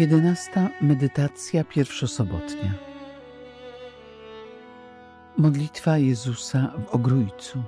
Jedenasta medytacja pierwszosobotnia. Modlitwa Jezusa w ogrójcu.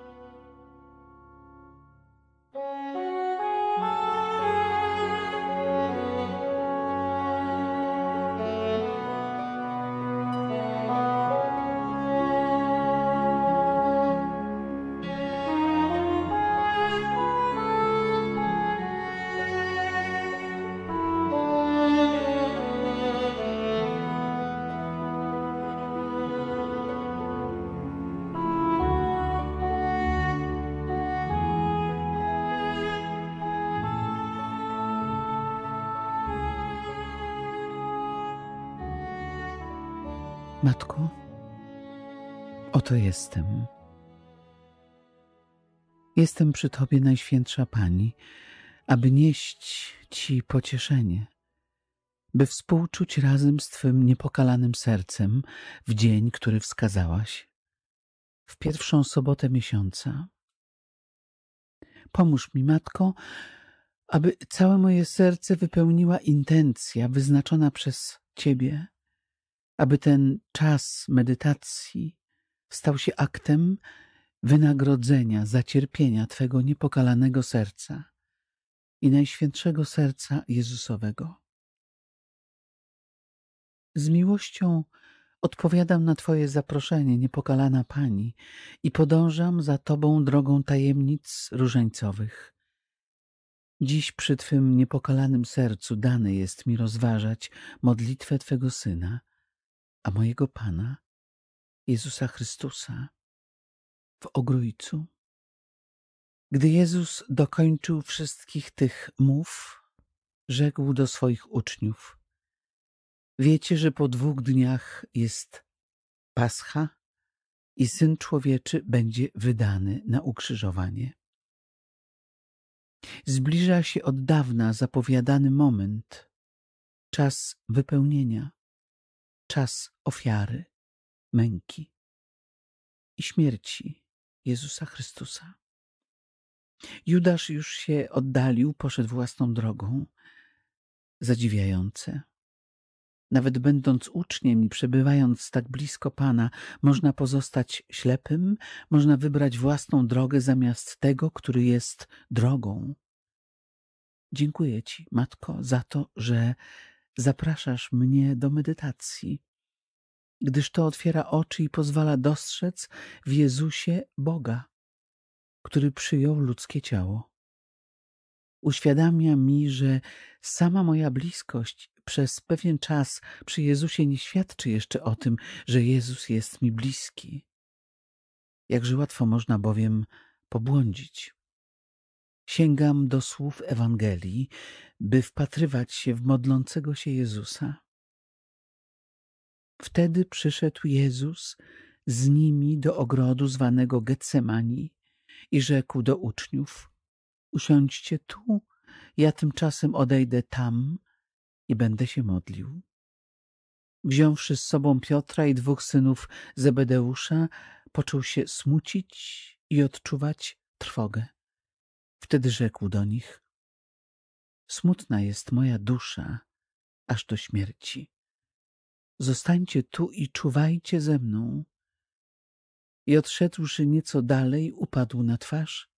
Matko, oto jestem. Jestem przy Tobie, Najświętsza Pani, aby nieść Ci pocieszenie, by współczuć razem z Twym niepokalanym sercem w dzień, który wskazałaś, w pierwszą sobotę miesiąca. Pomóż mi, Matko, aby całe moje serce wypełniła intencja wyznaczona przez Ciebie aby ten czas medytacji stał się aktem wynagrodzenia za cierpienia Twego niepokalanego serca i Najświętszego Serca Jezusowego. Z miłością odpowiadam na Twoje zaproszenie, niepokalana Pani, i podążam za Tobą drogą tajemnic różańcowych. Dziś przy Twym niepokalanym sercu dane jest mi rozważać modlitwę Twego Syna – a mojego Pana, Jezusa Chrystusa, w ogrójcu? Gdy Jezus dokończył wszystkich tych mów, rzekł do swoich uczniów: Wiecie, że po dwóch dniach jest Pascha i syn człowieczy będzie wydany na ukrzyżowanie. Zbliża się od dawna zapowiadany moment, czas wypełnienia czas ofiary, męki i śmierci Jezusa Chrystusa. Judasz już się oddalił, poszedł własną drogą. Zadziwiające. Nawet będąc uczniem i przebywając tak blisko Pana, można pozostać ślepym, można wybrać własną drogę zamiast tego, który jest drogą. Dziękuję Ci, Matko, za to, że zapraszasz mnie do medytacji, gdyż to otwiera oczy i pozwala dostrzec w Jezusie Boga, który przyjął ludzkie ciało. Uświadamia mi, że sama moja bliskość przez pewien czas przy Jezusie nie świadczy jeszcze o tym, że Jezus jest mi bliski. Jakże łatwo można bowiem pobłądzić. Sięgam do słów Ewangelii, by wpatrywać się w modlącego się Jezusa. Wtedy przyszedł Jezus z nimi do ogrodu zwanego Getsemani i rzekł do uczniów, usiądźcie tu, ja tymczasem odejdę tam i będę się modlił. Wziąwszy z sobą Piotra i dwóch synów Zebedeusza, począł się smucić i odczuwać trwogę. Wtedy rzekł do nich: Smutna jest moja dusza aż do śmierci. Zostańcie tu i czuwajcie ze mną. I odszedłszy nieco dalej, upadł na twarz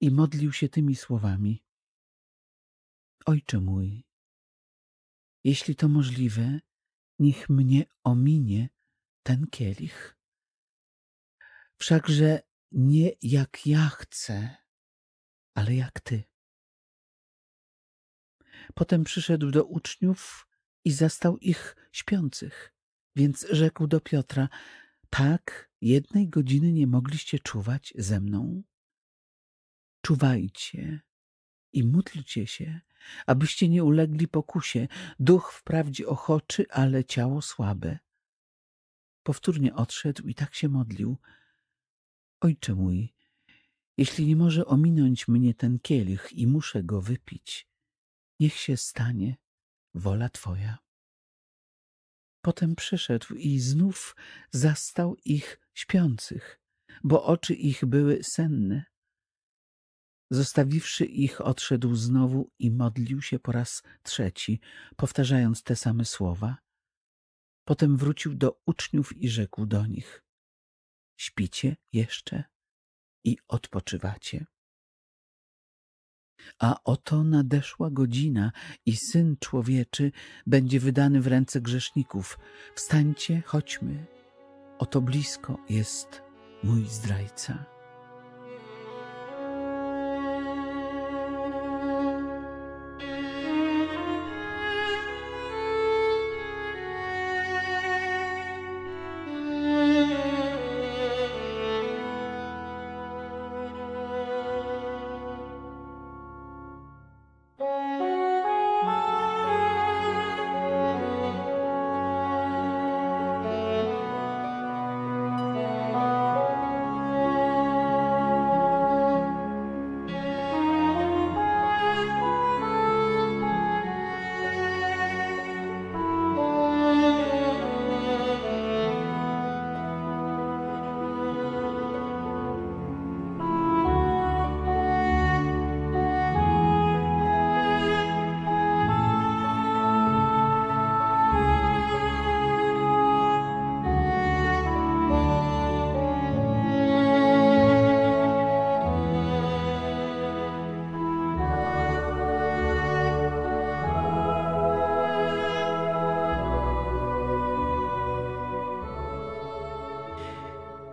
i modlił się tymi słowami: Ojcze mój, jeśli to możliwe, niech mnie ominie ten kielich. Wszakże nie jak ja chcę, ale jak ty. Potem przyszedł do uczniów i zastał ich śpiących, więc rzekł do Piotra: Tak, jednej godziny nie mogliście czuwać ze mną? Czuwajcie i módlcie się, abyście nie ulegli pokusie. Duch wprawdzie ochoczy, ale ciało słabe. Powtórnie odszedł i tak się modlił. Ojcze mój, jeśli nie może ominąć mnie ten kielich i muszę go wypić, niech się stanie wola Twoja. Potem przyszedł i znów zastał ich śpiących, bo oczy ich były senne. Zostawiwszy ich, odszedł znowu i modlił się po raz trzeci, powtarzając te same słowa. Potem wrócił do uczniów i rzekł do nich: Śpicie jeszcze? i odpoczywacie. A oto nadeszła godzina i Syn Człowieczy będzie wydany w ręce grzeszników. Wstańcie, chodźmy. Oto blisko jest mój zdrajca.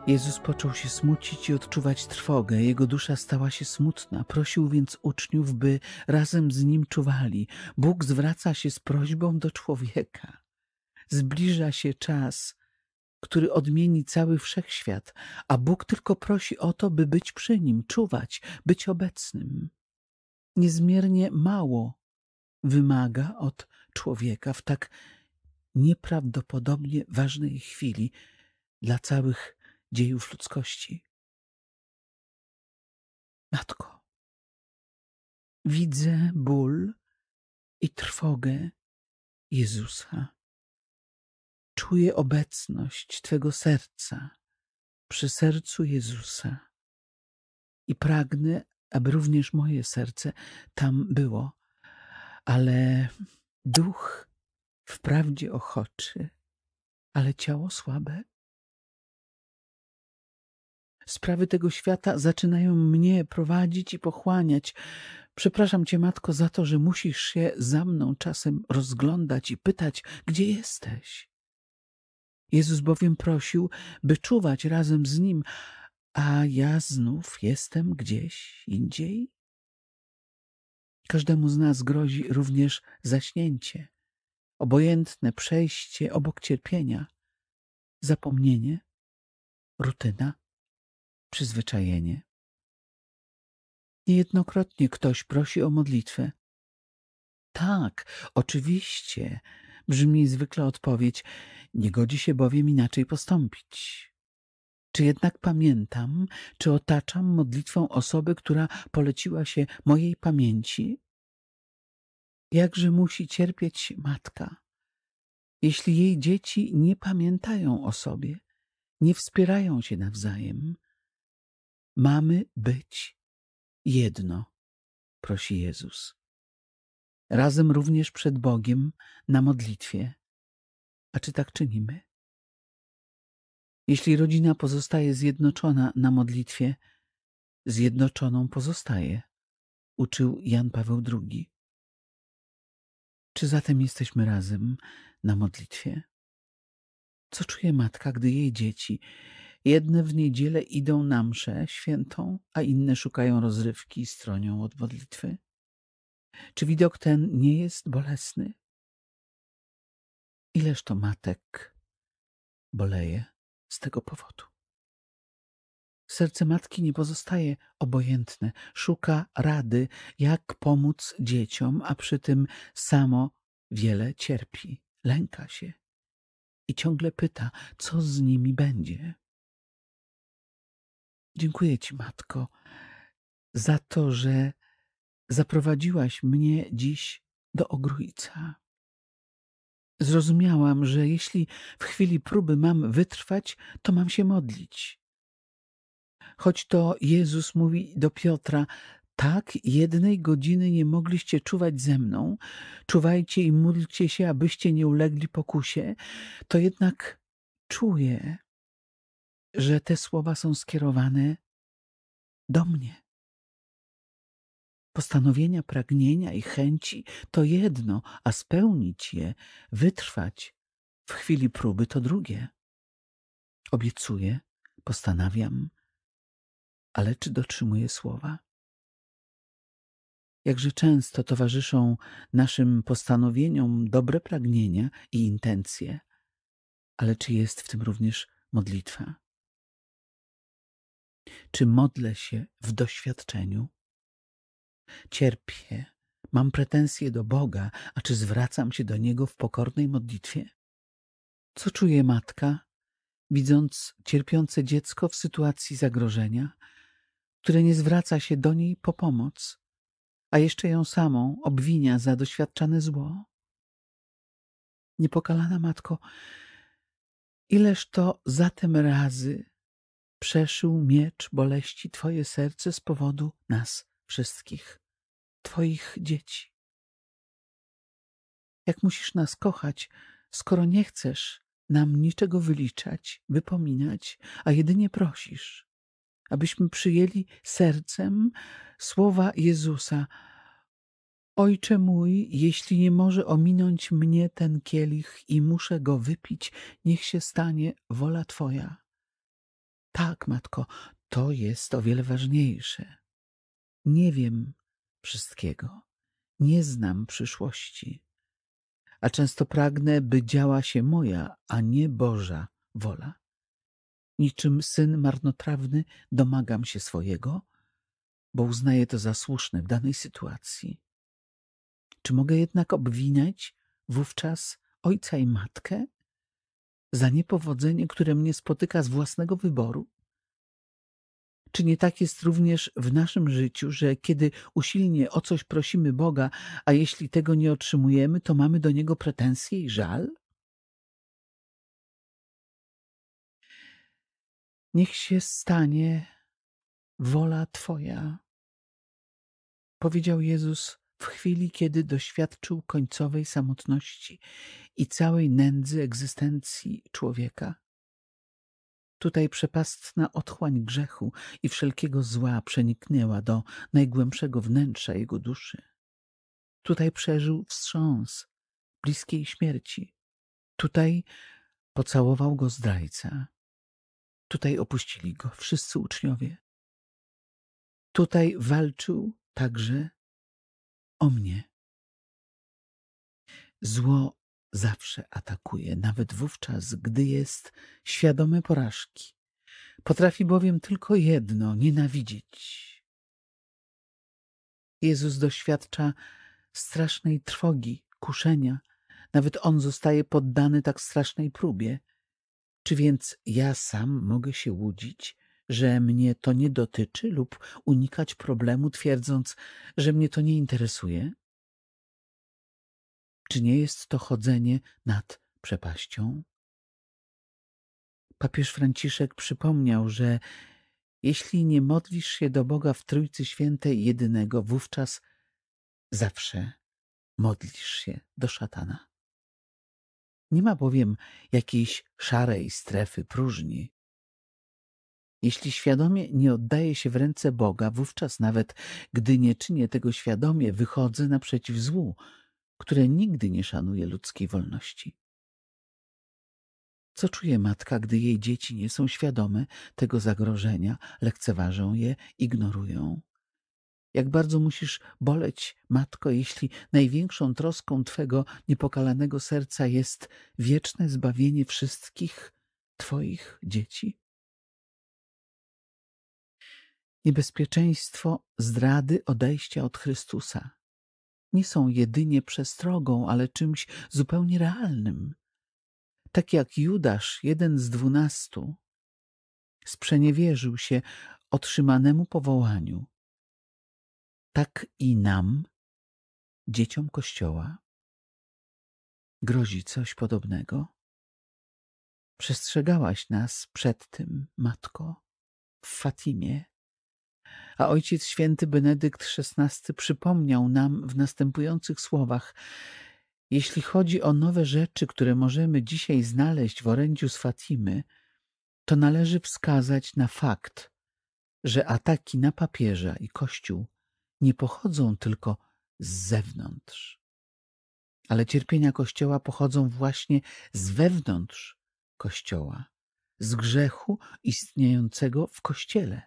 Jezus począł się smucić i odczuwać trwogę. Jego dusza stała się smutna. Prosił więc uczniów, by razem z nim czuwali. Bóg zwraca się z prośbą do człowieka. Zbliża się czas, który odmieni cały wszechświat, a Bóg tylko prosi o to, by być przy nim, czuwać, być obecnym. Niezmiernie mało wymaga od człowieka w tak nieprawdopodobnie ważnej chwili dla całych dziejów ludzkości. Matko, widzę ból i trwogę Jezusa. Czuję obecność Twego serca przy sercu Jezusa i pragnę, aby również moje serce tam było, ale duch wprawdzie ochoczy, ale ciało słabe. Sprawy tego świata zaczynają mnie prowadzić i pochłaniać. Przepraszam cię, matko, za to, że musisz się za mną czasem rozglądać i pytać, gdzie jesteś. Jezus bowiem prosił, by czuwać razem z nim, a ja znów jestem gdzieś indziej. Każdemu z nas grozi również zaśnięcie, obojętne przejście obok cierpienia, zapomnienie, rutyna, przyzwyczajenie. Niejednokrotnie ktoś prosi o modlitwę. Tak, oczywiście, brzmi zwykle odpowiedź, nie godzi się bowiem inaczej postąpić. Czy jednak pamiętam, czy otaczam modlitwą osoby, która poleciła się mojej pamięci? Jakże musi cierpieć matka, jeśli jej dzieci nie pamiętają o sobie, nie wspierają się nawzajem, Mamy być jedno, prosi Jezus. Razem również przed Bogiem na modlitwie. A czy tak czynimy? Jeśli rodzina pozostaje zjednoczona na modlitwie, zjednoczoną pozostaje, uczył Jan Paweł II. Czy zatem jesteśmy razem na modlitwie? Co czuje matka, gdy jej dzieci Jedne w niedzielę idą na mszę świętą, a inne szukają rozrywki i stronią od modlitwy? Czy widok ten nie jest bolesny? Ileż to matek boleje z tego powodu? Serce matki nie pozostaje obojętne, szuka rady, jak pomóc dzieciom, a przy tym samo wiele cierpi, lęka się i ciągle pyta, co z nimi będzie. Dziękuję Ci, Matko, za to, że zaprowadziłaś mnie dziś do ogrójca. Zrozumiałam, że jeśli w chwili próby mam wytrwać, to mam się modlić. Choć to Jezus mówi do Piotra, tak jednej godziny nie mogliście czuwać ze mną, czuwajcie i módlcie się, abyście nie ulegli pokusie, to jednak czuję, że te słowa są skierowane do mnie. Postanowienia, pragnienia i chęci to jedno, a spełnić je, wytrwać w chwili próby to drugie. Obiecuję, postanawiam, ale czy dotrzymuję słowa? Jakże często towarzyszą naszym postanowieniom dobre pragnienia i intencje, ale czy jest w tym również modlitwa? Czy modlę się w doświadczeniu? Cierpię, mam pretensje do Boga, a czy zwracam się do Niego w pokornej modlitwie? Co czuje matka, widząc cierpiące dziecko w sytuacji zagrożenia, które nie zwraca się do niej po pomoc, a jeszcze ją samą obwinia za doświadczane zło? Niepokalana matko, ileż to zatem razy przeszył miecz boleści Twoje serce z powodu nas wszystkich, Twoich dzieci. Jak musisz nas kochać, skoro nie chcesz nam niczego wyliczać, wypominać, a jedynie prosisz, abyśmy przyjęli sercem słowa Jezusa. Ojcze mój, jeśli nie może ominąć mnie ten kielich i muszę go wypić, niech się stanie wola Twoja tak, matko, to jest o wiele ważniejsze. Nie wiem wszystkiego, nie znam przyszłości, a często pragnę, by działa się moja, a nie Boża wola. Niczym syn marnotrawny domagam się swojego, bo uznaję to za słuszne w danej sytuacji. Czy mogę jednak obwiniać wówczas ojca i matkę za niepowodzenie, które mnie spotyka z własnego wyboru? Czy nie tak jest również w naszym życiu, że kiedy usilnie o coś prosimy Boga, a jeśli tego nie otrzymujemy, to mamy do Niego pretensje i żal? Niech się stanie wola Twoja, powiedział Jezus w chwili, kiedy doświadczył końcowej samotności i całej nędzy egzystencji człowieka. Tutaj przepastna otchłań grzechu i wszelkiego zła przeniknęła do najgłębszego wnętrza jego duszy. Tutaj przeżył wstrząs bliskiej śmierci. Tutaj pocałował go zdrajca. Tutaj opuścili go wszyscy uczniowie. Tutaj walczył także o mnie. Zło zawsze atakuje, nawet wówczas, gdy jest świadome porażki. Potrafi bowiem tylko jedno nienawidzić. Jezus doświadcza strasznej trwogi, kuszenia. Nawet on zostaje poddany tak strasznej próbie. Czy więc ja sam mogę się łudzić, że mnie to nie dotyczy lub unikać problemu, twierdząc, że mnie to nie interesuje? Czy nie jest to chodzenie nad przepaścią? Papież Franciszek przypomniał, że jeśli nie modlisz się do Boga w Trójcy Świętej jedynego, wówczas zawsze modlisz się do szatana. Nie ma bowiem jakiejś szarej strefy próżni. Jeśli świadomie nie oddaję się w ręce Boga, wówczas nawet gdy nie czynię tego świadomie, wychodzę naprzeciw złu, które nigdy nie szanuje ludzkiej wolności. Co czuje matka, gdy jej dzieci nie są świadome tego zagrożenia, lekceważą je, ignorują? Jak bardzo musisz boleć, matko, jeśli największą troską twego niepokalanego serca jest wieczne zbawienie wszystkich twoich dzieci? Niebezpieczeństwo zdrady odejścia od Chrystusa nie są jedynie przestrogą, ale czymś zupełnie realnym. Tak jak Judasz, jeden z dwunastu, sprzeniewierzył się otrzymanemu powołaniu, tak i nam, dzieciom Kościoła, grozi coś podobnego. Przestrzegałaś nas przed tym, Matko, w Fatimie, a Ojciec Święty Benedykt XVI przypomniał nam w następujących słowach Jeśli chodzi o nowe rzeczy, które możemy dzisiaj znaleźć w orędziu z Fatimy, to należy wskazać na fakt, że ataki na papieża i Kościół nie pochodzą tylko z zewnątrz, ale cierpienia Kościoła pochodzą właśnie z wewnątrz Kościoła, z grzechu istniejącego w Kościele.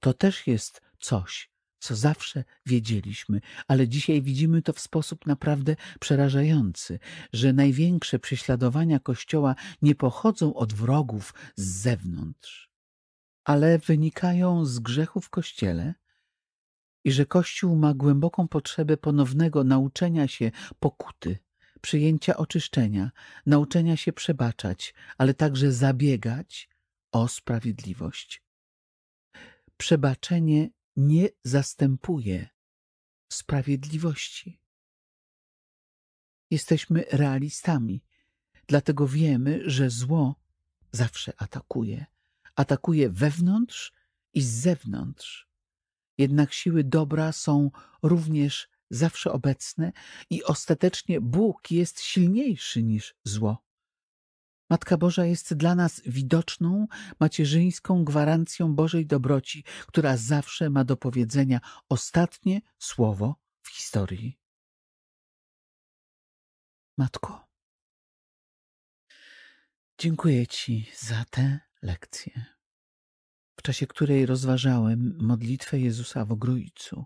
To też jest coś, co zawsze wiedzieliśmy, ale dzisiaj widzimy to w sposób naprawdę przerażający, że największe prześladowania Kościoła nie pochodzą od wrogów z zewnątrz, ale wynikają z grzechu w Kościele i że Kościół ma głęboką potrzebę ponownego nauczenia się pokuty, przyjęcia oczyszczenia, nauczenia się przebaczać, ale także zabiegać o sprawiedliwość. Przebaczenie nie zastępuje sprawiedliwości. Jesteśmy realistami, dlatego wiemy, że zło zawsze atakuje. Atakuje wewnątrz i z zewnątrz. Jednak siły dobra są również zawsze obecne i ostatecznie Bóg jest silniejszy niż zło. Matka Boża jest dla nas widoczną, macierzyńską gwarancją Bożej dobroci, która zawsze ma do powiedzenia ostatnie słowo w historii. Matko, dziękuję Ci za tę lekcję, w czasie której rozważałem modlitwę Jezusa w Ogrójcu.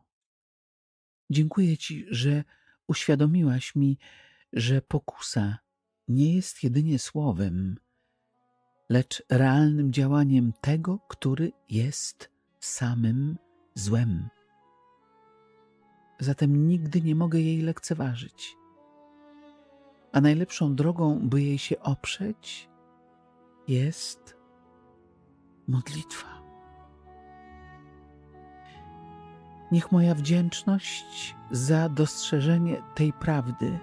Dziękuję Ci, że uświadomiłaś mi, że pokusa nie jest jedynie słowem, lecz realnym działaniem tego, który jest samym złem. Zatem nigdy nie mogę jej lekceważyć. A najlepszą drogą, by jej się oprzeć, jest modlitwa. Niech moja wdzięczność za dostrzeżenie tej prawdy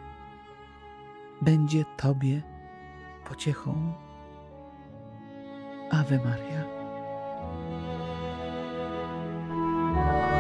będzie Tobie pociechą. Ave Maria.